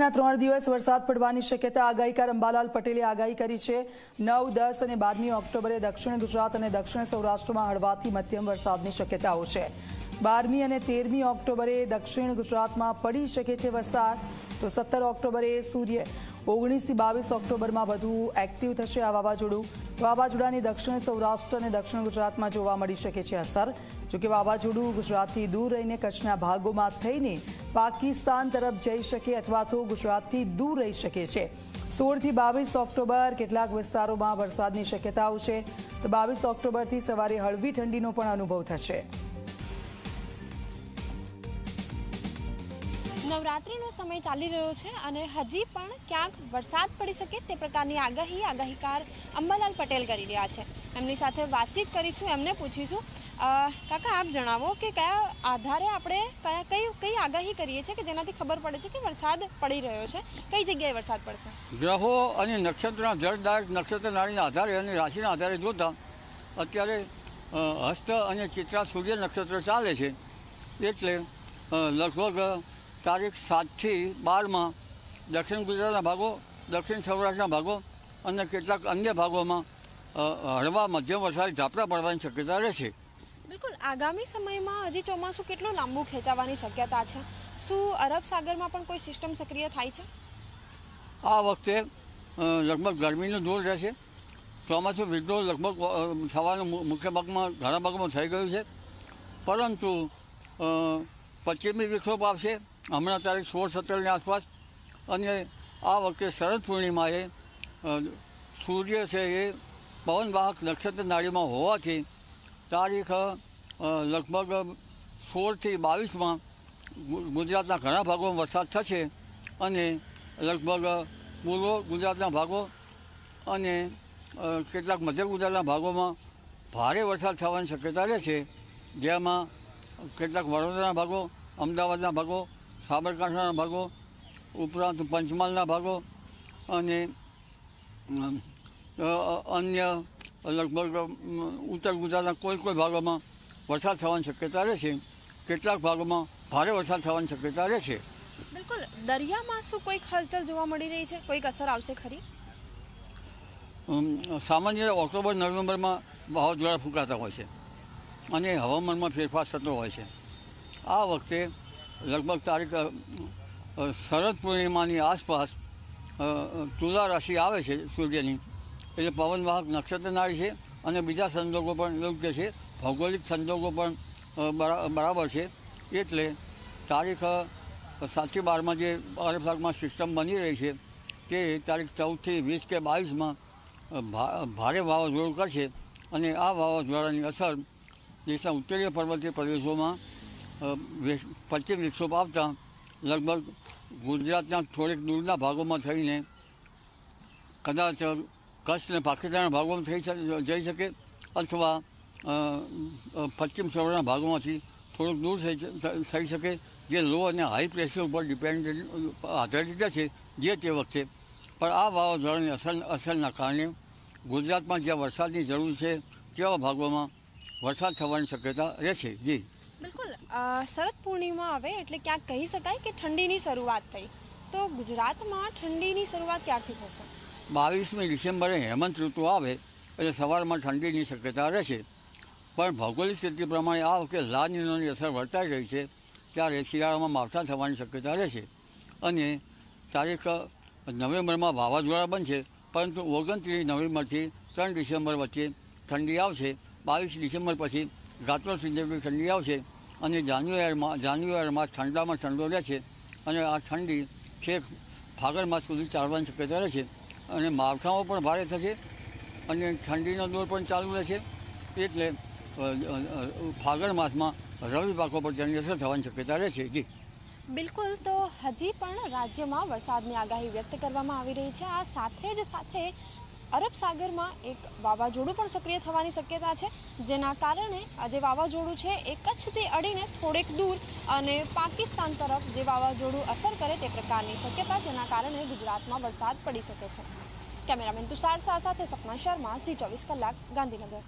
ના ત્રણ દિવસ વરસાદ પડવાની શક્યતા આગાહીકાર અંબાલાલ પટેલે આગાહી કરી છે નવ દસ અને બારમી ઓક્ટોબરે દક્ષિણ ગુજરાત અને દક્ષિણ સૌરાષ્ટ્રમાં હળવાથી મધ્યમ વરસાદની શક્યતાઓ છે બારમી અને તેરમી ઓક્ટોબરે દક્ષિણ ગુજરાતમાં પડી શકે છે વરસાદ તો સત્તર ઓક્ટોબરે સૂર્ય ઓગણીસથી બાવીસ ઓક્ટોબરમાં વધુ એક્ટિવ થશે આ વાવાઝોડું વાવાઝોડાની દક્ષિણ સૌરાષ્ટ્ર અને દક્ષિણ ગુજરાતમાં જોવા મળી શકે છે અસર જોકે વાવાઝોડું ગુજરાતથી દૂર રહીને કચ્છના ભાગોમાં થઈને પાકિસ્તાન તરફ જઈ શકે અથવા તો ગુજરાતથી દૂર રહી શકે છે સોળથી બાવીસ ઓક્ટોબર કેટલાક વિસ્તારોમાં વરસાદની શક્યતાઓ છે તો બાવીસ ઓક્ટોબરથી સવારે હળવી ઠંડીનો પણ અનુભવ થશે નવરાત્રિનો સમય ચાલી રહ્યો છે અને હજી પણ ક્યાંક વરસાદ પડી શકે તે પ્રકારની આગાહી આગાહીકાર અંબાલાલ પટેલ કરી રહ્યા છે એમની સાથે વાતચીત કરીશું એમને પૂછીશું કાકા આપ જણાવો કે કયા આધારે આપણે કયા કઈ કઈ આગાહી કરીએ છીએ કે જેનાથી ખબર પડે છે કે વરસાદ પડી રહ્યો છે કઈ જગ્યાએ વરસાદ પડશે ગ્રહો અને નક્ષત્રના જળદાર નક્ષત્ર નાળીના આધારે અને રાશિના આધારે જોતા અત્યારે હસ્ત અને ચિત્રા સૂર્ય નક્ષત્ર ચાલે છે એટલે લગભગ તારીખ સાતથી બારમાં દક્ષિણ ગુજરાતના ભાગો દક્ષિણ સૌરાષ્ટ્રના ભાગો અને કેટલાક અન્ય ભાગોમાં હળવા મધ્યમ વરસાદ ઝાપટા પડવાની શક્યતા રહેશે બિલકુલ આગામી સમયમાં હજી ચોમાસું કેટલું લાંબુ ખેંચાવાની શક્યતા છે શું અરબ સાગરમાં પણ કોઈ સિસ્ટમ સક્રિય થાય છે આ વખતે લગભગ ગરમીનું જોર રહેશે ચોમાસું વિડ્રો લગભગ થવાનું મુખ્ય ભાગમાં ઘણા ભાગમાં થઈ ગયું છે પરંતુ પશ્ચિમી વિક્ષોભ આવશે હમણાં તારીખ સોળ સત્તરની આસપાસ અને આ વખતે શરદ પૂર્ણિમાએ સૂર્ય છે એ પવનવાહક નક્ષત્ર નાળીમાં હોવાથી તારીખ લગભગ સોળથી બાવીસમાં ગુજરાતના ઘણા ભાગોમાં વરસાદ થશે અને લગભગ પૂર્વ ગુજરાતના ભાગો અને કેટલાક મધ્ય ગુજરાતના ભાગોમાં ભારે વરસાદ થવાની શક્યતા રહે છે જેમાં કેટલાક વડોદરાના ભાગો અમદાવાદના ભાગો સાબરકાંઠાના ભાગો ઉપરાંત પંચમહાલના ભાગો અને અન્ય લગભગ ઉત્તર ગુજરાતના કોઈ કોઈ ભાગોમાં વરસાદ થવાની શક્યતા રહે છે કેટલાક ભાગોમાં ભારે વરસાદ થવાની શક્યતા રહે છે બિલકુલ દરિયામાં શું કોઈક હલચલ જોવા મળી રહી છે કોઈક અસર આવશે ખરી સામાન્ય ઓક્ટોબર નવેમ્બરમાં વાવાઝોડા ફૂંકાતા હોય છે અને હવામાનમાં ફેરફાર થતો હોય છે આ વખતે લગભગ તારીખ શરદ પૂર્ણિમાની આસપાસ તુલા રાશિ આવે છે સૂર્યની એટલે પવનવાહક નક્ષત્ર નાળી છે અને બીજા સંજોગો પણ યોગ્ય છે ભૌગોલિક સંજોગો પણ બરાબર છે એટલે તારીખ સાતથી બારમાં જે અરફલાગમાં સિસ્ટમ બની રહી છે તે તારીખ ચૌદથી વીસ કે બાવીસમાં ભારે વાવાઝોડું કરશે અને આ વાવાઝોડાની અસર દેશના ઉત્તરીય પર્વતીય પ્રદેશોમાં પશ્ચિમ વિક્ષોભ આવતા લગભગ ગુજરાતના થોડેક દૂરના ભાગોમાં થઈને કદાચ કચ્છ અને પાકિસ્તાનના ભાગોમાં થઈ જઈ શકે અથવા પશ્ચિમ સૌરાષ્ટ્રના ભાગોમાંથી થોડુંક દૂર થઈ શકે જે લો અને હાઈ પ્રેશર ઉપર ડિપેન્ડ આધારિત છે જે તે વખતે પણ આ વાવાઝોડાની અસર અસરના કારણે ગુજરાતમાં જ્યાં વરસાદની જરૂર છે તેવા ભાગોમાં વરસાદ થવાની શક્યતા રહેશે જી શરદ પૂર્ણિમા આવે એટલે ક્યાંક કહી શકાય કે ઠંડીની શરૂઆત થઈ તો ગુજરાતમાં ઠંડીની શરૂઆત ક્યારથી થશે બાવીસમી ડિસેમ્બરે હેમંત ઋતુ આવે એટલે સવારમાં ઠંડીની શક્યતા રહેશે પણ ભૌગોલિક સ્થિતિ પ્રમાણે આ વખતે લાલનીનોની અસર વર્તાઈ રહી છે ત્યારે શિયાળામાં માવઠા થવાની શક્યતા રહેશે અને તારીખ નવેમ્બરમાં વાવાઝોડા બનશે પરંતુ ઓગણત્રીસ નવેમ્બરથી ત્રણ ડિસેમ્બર વચ્ચે ઠંડી આવશે બાવીસ ડિસેમ્બર પછી ગાત્રો સિંધેવની ઠંડી આવશે અને જાન્યુઆરીમાં જાન્યુઆરીમાં ઠંડામાં ઠંડો રહે છે અને આ ઠંડી છેક માસ સુધી ચાલવાની શક્યતા રહે છે અને માવઠાઓ પણ ભારે થશે અને ઠંડીનો દોર પણ ચાલુ રહેશે એટલે ફાગણ માસમાં રવિ પાકો પર તેની અસર થવાની શક્યતા રહે છે જી બિલકુલ તો હજી પણ રાજ્યમાં વરસાદની આગાહી વ્યક્ત કરવામાં આવી રહી છે આ સાથે જ સાથે અરબ સાગરમાં એક વાવાઝોડું પણ સક્રિય થવાની શક્યતા છે જેના કારણે આ જે વાવાઝોડું છે એ કચ્છથી અડીને થોડેક દૂર અને પાકિસ્તાન તરફ જે વાવાઝોડું અસર કરે તે પ્રકારની શક્યતા જેના કારણે ગુજરાતમાં વરસાદ પડી શકે છે કેમેરામેન તુષાર શાહ સાથે સપના શર્મા સી ચોવીસ કલાક ગાંધીનગર